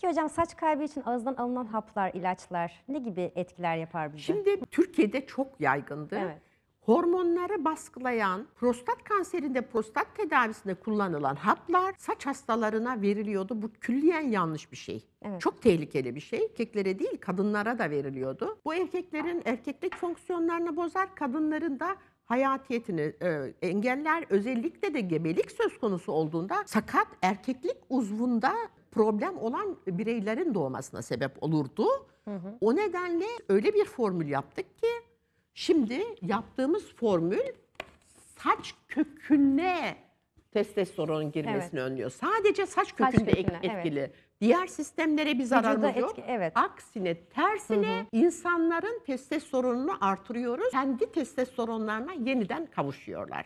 Peki hocam saç kaybı için ağızdan alınan haplar, ilaçlar ne gibi etkiler yapar bize? Şimdi Türkiye'de çok yaygındı. Evet. Hormonları baskılayan, prostat kanserinde prostat tedavisinde kullanılan haplar saç hastalarına veriliyordu. Bu külliyen yanlış bir şey. Evet. Çok tehlikeli bir şey. Erkeklere değil kadınlara da veriliyordu. Bu erkeklerin erkeklik fonksiyonlarını bozar, kadınların da hayatiyetini e, engeller özellikle de gebelik söz konusu olduğunda sakat erkeklik uzvunda problem olan bireylerin doğmasına sebep olurdu. Hı hı. O nedenle öyle bir formül yaptık ki şimdi yaptığımız formül saç köküne testosteronun girmesini evet. önlüyor. Sadece saç kökünde saç köküne, etkili. Evet. Diğer sistemlere bir zararımız yok. Evet. Aksine tersine hı hı. insanların testosteronunu artırıyoruz. Kendi testosteronlarına yeniden kavuşuyorlar.